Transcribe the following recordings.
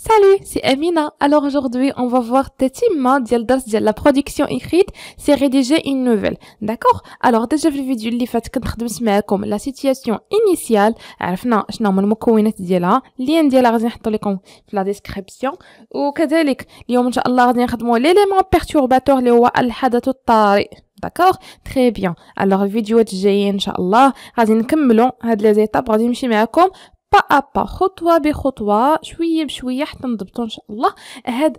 Salut, c'est Amina. Alors aujourd'hui, on va voir La production écrite, c'est rédiger une nouvelle. D'accord Alors déjà, vu le vidéo, les fait que nous comme la situation initiale. Alors, non, je n'ai Je la description. Ou l'élément perturbateur, le D'accord Très bien. Alors, vidéo de je vais les با ابا خطوه بخطوه شويه بشويه حتى نضبطو ان شاء الله هاد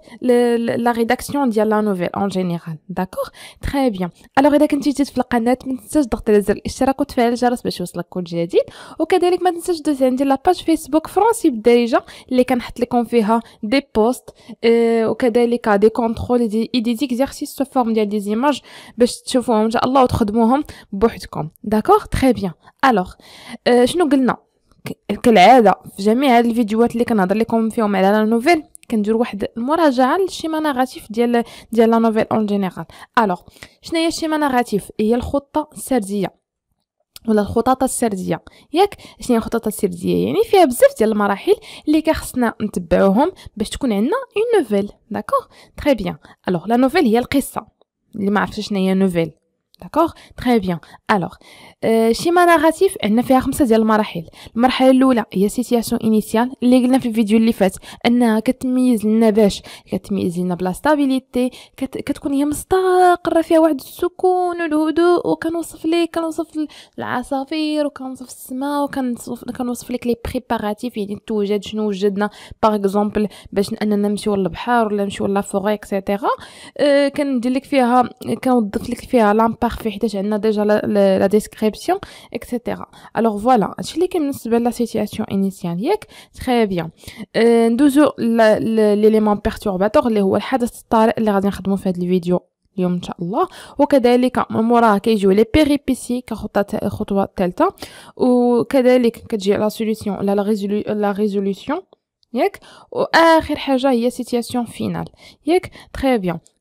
لا ريداكسيون ديال لا نوفيل اون جينيرال داكوغ تري بيان الوغ اذا كنتي جديد في القناه ما تنساش تضغط على زر الاشتراك وتفعل الجرس باش يوصلك كل جديد وكذلك ما تنساش دوز عندي لاباج فيسبوك فرونسي بالدارجه اللي كنحط لكم فيها دي بوست اه وكذلك دي كونترول دي اي دي زيكزيرسيس سو فورم ديال دي زيماج باش تشوفوهم ان شاء الله وتخدموهم بوحدكم داكوغ تري بيان الوغ اه شنو قلنا كالعاده في جميع هاد الفيديوهات اللي كنهضر لكم فيهم على لا نوفيل كندير واحد المراجعه للشيما مناغاتيف ديال ديال لا نوفيل اون جينيرال الوغ شنو هي شي هي الخطه السرديه ولا الخطط السرديه ياك شنو هي الخطط السرديه يعني فيها بزاف ديال المراحل اللي كخصنا نتبعوهم باش تكون عندنا اون نوفيل داكوغ تري بيان الوغ لا نوفيل هي القصه اللي ما عرفتش شنو هي نوفيل داكوغ تري بيان الوغ شيما ناراتيف عندنا فيها خمسه ديال المراحل المرحله الاولى هي سيتياسيون انيسيال اللي قلنا في الفيديو اللي فات انها كتميز لنا باش كتميز لنا بلا ستابيليتي كت... كتكون هي مستقره فيها واحد السكون والهدوء وكنوصف لك كنوصف العصافير وكنوصف السماء وكنوصف كنوصف ليك لي بريباراتيف يعني التوجد شنو وجدنا باغ اكزومبل باش اننا نمشيو للبحر ولا نمشيو لا فوري اكسيتيرا أه كندير لك فيها كنوظف لك فيها لامباغ parfait حيتاش عندنا ديجا لا ديسكريبسيون اكسيتيرا الوغ فوالا هادشي اللي كاين بالنسبه لا سيتياسيون انيسيال ياك تري بيان euh, ندوزو ليليمون بيرتورباتور اللي هو الحدث الطارئ اللي غادي نخدمو في هاد الفيديو اليوم ان شاء الله وكذلك من موراه كيجيو لي بيريبيسي كخطوه الخطوه الثالثه وكذلك كتجي لا سوليسيون ولا لا ريزوليسيون ياك واخر حاجه هي سيتياسيون فينال ياك تري بيان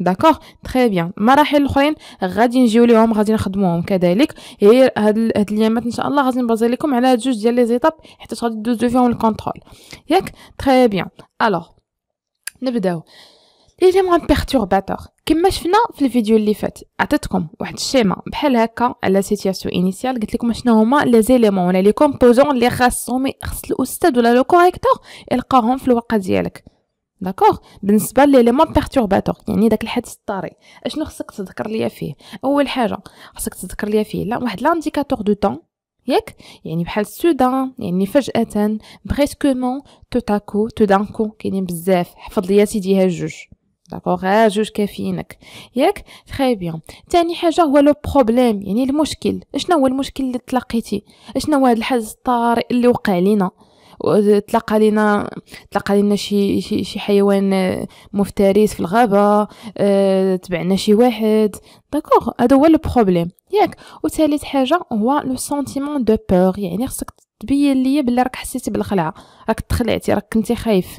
داكوغ تخي بيان المراحل الاخرين غادي نجيو ليهم غادي نخدموهم كذلك هي هاد هاد اليامات ان شاء الله غادي نبازي لكم على هاد جوج ديال لي زيتاب حيت غادي دوزو فيهم الكونترول ياك تخي بيان الوغ نبداو ليليمون بيرتورباتور كما شفنا في الفيديو اللي فات عطيتكم واحد الشيما بحال هكا على سيتياسيو انيسيال قلت لكم شنو هما لي زيليمون ولا لي كومبوزون لي خاصهم خاص الاستاذ ولا لو كوريكتور يلقاهم في الورقه ديالك داكوغ بالنسبه لليمون بيرتورباتور يعني داك الحادث الطارئ اشنو خصك تذكر ليا فيه اول حاجه خصك تذكر ليا فيه لا واحد لانديكاتور دو طون ياك يعني بحال سودان يعني فجاه بريسكومون تو تاكو تو دانكو كاينين بزاف حفظ ليا سيدي ها جوج داكوغ ها جوج كافيينك ياك تري بيان ثاني حاجه هو لو بروبليم يعني المشكل اشنو هو المشكل اللي تلاقيتي اشنو هو هذا الحادث الطارئ اللي وقع لينا وتلقى لنا تلقى لنا شي شي, شي حيوان مفترس في الغابه آه، تبعنا شي واحد داكوغ هذا هو البروبليم ياك وثالث حاجه هو لو سونتيمون دو بور يعني خصك تبين ليا بلي راك حسيتي بالخلعه راك تخلعتي راك كنتي خايف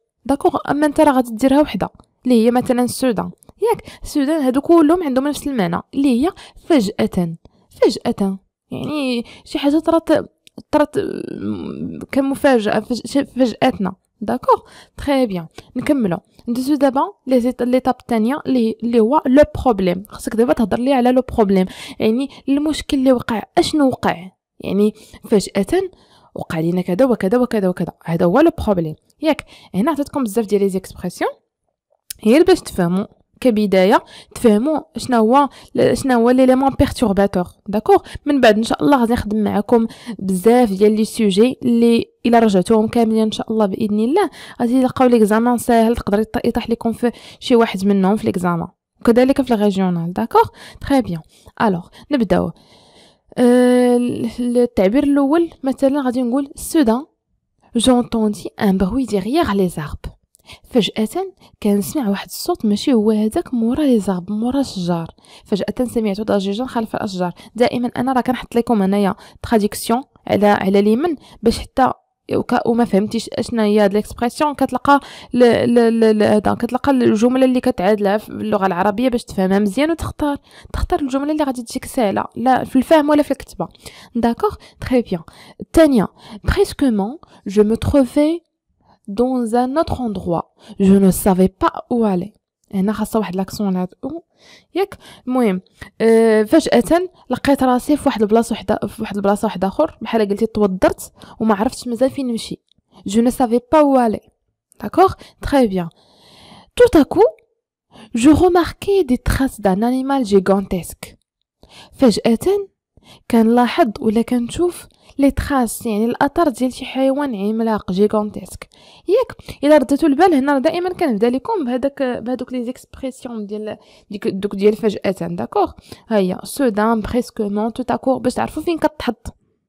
داكوغ اما انت راه غادي ديرها وحده اللي هي مثلا السودان ياك السودان هادو كلهم عندهم نفس المعنى اللي هي فجاه فجاه يعني شي حاجه طرات طرات كمفاجاه فجاتنا داكوغ تري بيان نكملو ندوزو دابا لي طاب الثانيه اللي هو لو بروبليم خاصك دابا تهضر لي على لو بروبليم يعني المشكل اللي وقع اشنو وقع يعني فجاه وقع لينا كذا وكذا وكذا وكذا هذا هو لو بروبليم ياك هنا عطيتكم بزاف ديال لي زيكسبرسيون هي باش تفهموا كبدايه تفهموا شنو هو شنو هو ليليمون بيرتورباتور داكوغ من بعد ان شاء الله غادي نخدم معكم بزاف ديال لي سوجي اللي الا رجعتوهم كاملين ان شاء الله باذن الله غادي تلقاو ليكزامان ساهل تقدر يطيح لكم في شي واحد منهم في ليكزامان وكذلك في الريجيونال داكوغ تري بيان الوغ نبداو euh, التعبير الاول مثلا غادي نقول السودان جونتوندي ان بغوي ديغيغ لي زارب فجأة كنسمع واحد الصوت ماشي هو هذاك مورا لي زارب مورا الشجار فجأة سمعت ضجيجا خلف الأشجار دائما أنا راه كنحط لكم هنايا تراديكسيون على على ليمن باش حتى وما فهمتيش اشنا هي هاد ليكسبرسيون كتلقى هذا كتلقى الجمله اللي كتعادلها في اللغه العربيه باش تفهمها مزيان وتختار تختار الجمله اللي غادي تجيك ساهله لا في الفهم ولا في الكتابه داكوغ تري بيان الثانيه بريسكومون جو مو تروفي دون ان اوتر endroit جو نو سافي با او علي هنا خاصه واحد لاكسون هادو ياك المهم آه، فجاه لقيت راسي في واحد البلاصه وحده في واحد البلاصه واحد اخر بحال قلتي توضرت وما عرفتش مازال فين نمشي جو نو سافي با où aller d'accord très bien tout à coup je دي des traces d'un animal gigantesque فجاه كنلاحظ ولا كنشوف لي تخاس يعني الاثر ديال شي حيوان عملاق جيغونتيسك ياك الا رديتو البال هنا دائما كنبدا لكم بهذاك بهذوك لي زيكسبريسيون ديال ديك دوك ديال فجاه داكوغ ها هي سودان بريسكومون تو تاكور باش تعرفوا فين كتحط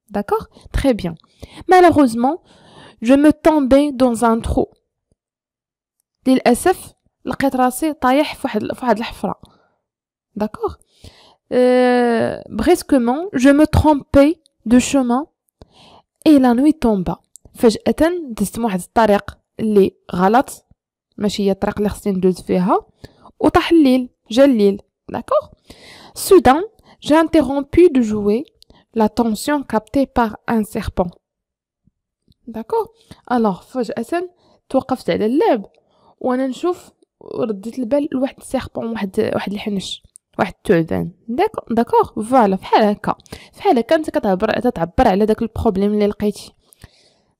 داكوغ تري بيان مالوغوزمون جو مو تومبي دون ان ترو للاسف لقيت راسي طايح فواحد فواحد الحفره داكوغ Euh, Bresquement, je me trompais de chemin et la nuit tomba. Fais-je atteindre, dis-moi, ce taré, les galates, mais je suis à c'est une douce féra, ou t'as l'ill. j'ai l'île. D'accord Soudain, j'ai interrompu de jouer l'attention captée par un serpent. D'accord Alors, fais-je atteindre, tu vois, tu es à l'aide, ou on a une chouffe, ou on a une belle, ou un serpent, ou un chien. واحد التعبان داكوغ داكور فوالا فحال هكا فحال هكا انت كتعبر تتعبر على داك البروبليم اللي لقيتي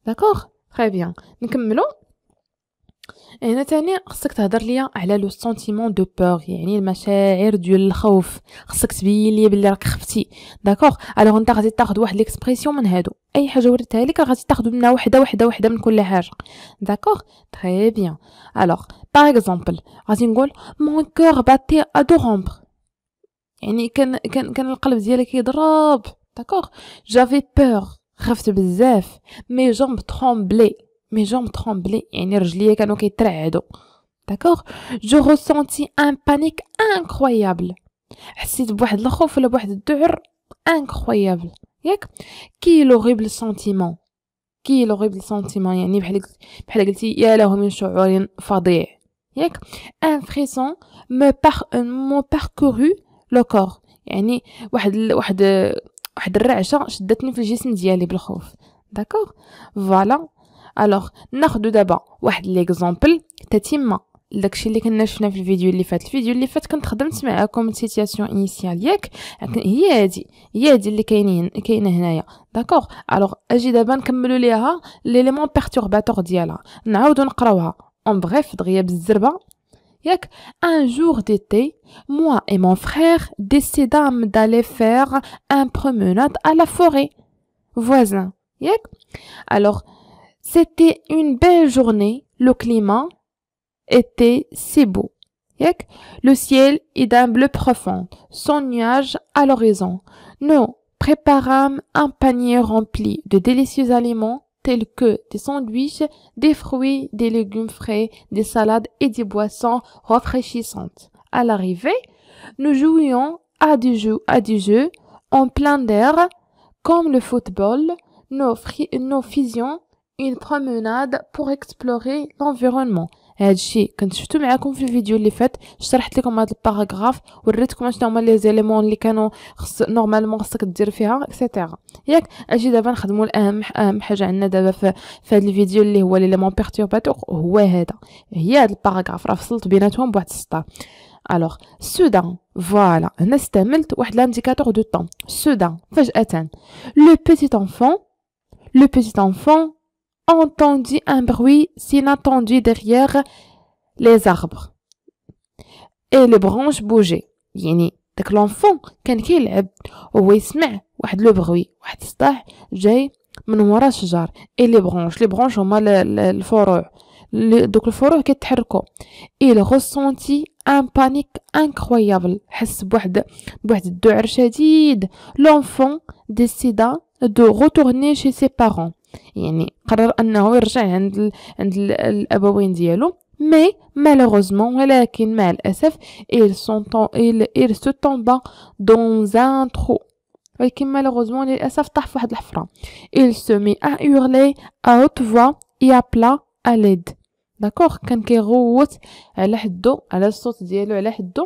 داكور تري بيان نكملو هنا تاني خصك تهضر ليا على لو سونتيمون دو بور يعني المشاعر ديال الخوف خصك تبين ليا بلي راك خفتي داكوغ الوغ انت غادي تاخد واحد ليكسبريسيون من هادو اي حاجه وريتها لك غادي تاخد منها وحده وحده وحده من كل حاجه داكوغ تري بيان الوغ باغ اكزومبل غادي نقول مون كور باتي ادو رومبر cest D'accord J'avais peur. Mes jambes tremblaient. Mes jambes tremblaient. D'accord? Je un panique incroyable. cest D'accord Je ressentis une panique incroyable. J'ai ressenti une la incroyable. J'ai incroyable. est l'horrible sentiment qui est l'horrible sentiment Un frisson parcouru لو كور يعني واحد ال... واحد واحد الرعشه شدتني في الجسم ديالي بالخوف داكوغ فوالا الوغ ناخذ دابا واحد ليكزامبل تتم داكشي اللي كنا شفنا في الفيديو اللي فات الفيديو اللي فات كنت خدمت معاكم سيتياسيون انيسيال ياك هي هادي هي هادي اللي كاينين كاينه هنايا داكوغ الوغ اجي دابا نكملو ليها ليليمون بيرتورباتور ديالها نعاودو نقراوها اون بغيف دغيا بالزربه un jour d'été, moi et mon frère décidâmes d'aller faire un promenade à la forêt voisin. Alors, c'était une belle journée. Le climat était si beau. Le ciel est d'un bleu profond, sans nuage à l'horizon. Nous préparâmes un panier rempli de délicieux aliments tels que des sandwiches des fruits, des légumes frais, des salades et des boissons rafraîchissantes. À l'arrivée, nous jouions à du jeu, à du jeu, en plein air, comme le football, nous, nous faisions une promenade pour explorer l'environnement. هادشي كنت شفتو معاكم في الفيديو اللي فات شرحت لكم هاد الباراغراف وريتكم اشنو هما لي زيليمون اللي كانوا خص نورمالمون خصك دير فيها اكسيتيرا ياك اجي دابا نخدموا الاهم اهم حاجه عندنا دابا في, في هاد الفيديو اللي هو لي ليمون بيرتورباتور هو هذا هي هاد الباراغراف راه فصلت بيناتهم بواحد السطر الوغ سودان فوالا هنا استعملت واحد لانديكاتور دو طون سودان فجاه لو بيتي انفون لو بيتي انفون entendit un bruit s'inattendu derrière les arbres. Et les branches bougeaient. Il dès que l'enfant, quand il a eu le bruit, il a eu le bruit, il Et les branches, les branches ont mal le foreur. Donc le foreur qui est Il ressentit un panique incroyable. L'enfant décida de retourner chez ses parents. يعني قرر انه يرجع عند الـ عند الـ الابوين ديالو مي مالوغوزمون ولكن مع الاسف il il il se tomba dans un trou ولكن مالوغوزمون للاسف طاح في واحد الحفره il se ا à hurler à haute voix et appela à l'aide داكوغ كان كيغوت على حدو على الصوت ديالو على حدو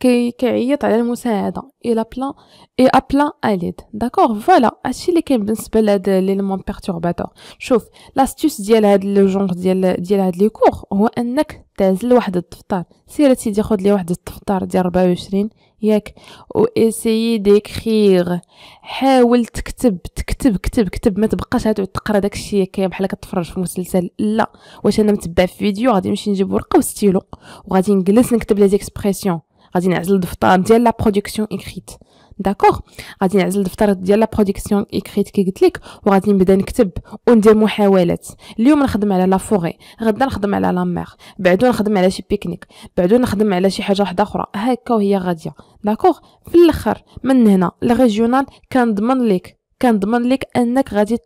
كي كيعيط على المساعده لا بلا اي ابلا اليد داكوغ فوالا هادشي اللي كاين بالنسبه لهاد مون بيرتورباتور شوف لاستيس ديال هاد لو جونغ ديال ديال هاد لي كور هو انك تعزل واحد الدفتر سير سيدي خد لي واحد الدفتر ديال 24 ياك و اسيي ديكريغ حاول تكتب تكتب كتب كتب ما تبقاش هاد تقرا داكشي كي بحال كتفرج في مسلسل لا واش انا متبع في فيديو غادي نمشي نجيب ورقه وستيلو وغادي نجلس نكتب لي زيكسبريسيون غادي نعزل الدفتر ديال لا برودكسيون اكريت داكوغ غادي نعزل الدفتر ديال لا برودكسيون اكريت كي قلت لك وغادي نبدا نكتب وندير محاولات اليوم نخدم على لا فوري غدا نخدم على لا مير بعدو نخدم على شي بيكنيك بعدو نخدم على شي حاجه واحده اخرى هكا وهي غاديه داكوغ في الاخر من هنا الريجيونال كنضمن لك كنضمن لك انك غادي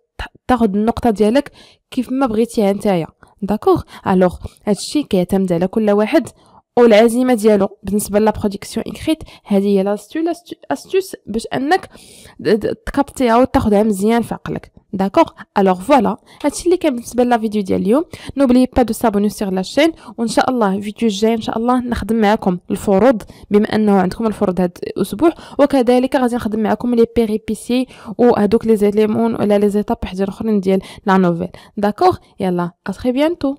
تاخذ النقطه ديالك كيف ما بغيتيها نتايا داكوغ الوغ هادشي كيعتمد على كل واحد والعزيمه ديالو بالنسبه لا برودكسيون اكريت هذه هي لاستو استوس باش انك تكابتيها وتاخذها مزيان في عقلك داكوغ الوغ فوالا هادشي اللي كان بالنسبه لا فيديو ديال اليوم نوبلي با دو سابوني سيغ لا شين وان شاء الله فيديو الجاي ان شاء الله نخدم معكم الفروض بما انه عندكم الفروض هاد الاسبوع وكذلك غادي نخدم معكم لي بيريبيسي وهذوك لي زيليمون ولا لي زيتاب حاجه اخرين ديال لا نوفيل داكوغ يلا ا تري بيانتو